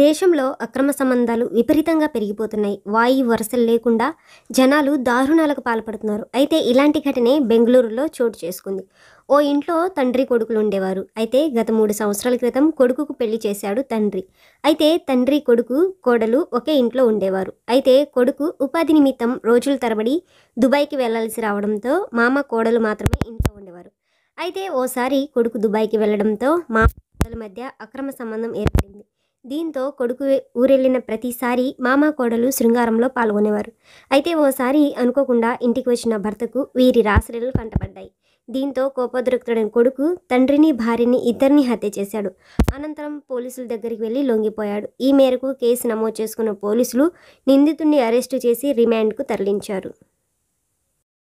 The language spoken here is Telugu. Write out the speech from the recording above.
దేశంలో అక్రమ సంబంధాలు విపరీతంగా పెరిగిపోతున్నాయి వాయు వరుసలు లేకుండా జనాలు దారుణాలకు పాల్పడుతున్నారు అయితే ఇలాంటి ఘటనే బెంగళూరులో చోటు చేసుకుంది ఓ ఇంట్లో తండ్రి కొడుకులు ఉండేవారు అయితే గత మూడు సంవత్సరాల క్రితం కొడుకుకు పెళ్లి చేశాడు తండ్రి అయితే తండ్రి కొడుకు కోడలు ఒకే ఇంట్లో ఉండేవారు అయితే కొడుకు ఉపాధి నిమిత్తం రోజుల తరబడి దుబాయ్కి వెళ్లాల్సి రావడంతో మామ కోడలు మాత్రమే ఇంట్లో ఉండేవారు అయితే ఓసారి కొడుకు దుబాయ్కి వెళ్లడంతో మామ మధ్య అక్రమ సంబంధం ఏర్పడింది దీంతో కొడుకు ఊరెళ్ళిన ప్రతిసారి మామ కోడలు శృంగారంలో పాల్గొనేవారు అయితే ఓసారి అనుకోకుండా ఇంటికి వచ్చిన భర్తకు వీరి రాశ్రీలు కంటపడ్డాయి దీంతో కోపదృక్తుడైన కొడుకు తండ్రిని భార్యని ఇద్దరిని హత్య చేశాడు అనంతరం పోలీసుల దగ్గరికి వెళ్ళి లొంగిపోయాడు ఈ మేరకు కేసు నమోదు చేసుకున్న పోలీసులు నిందితుడిని అరెస్టు చేసి రిమాండ్కు తరలించారు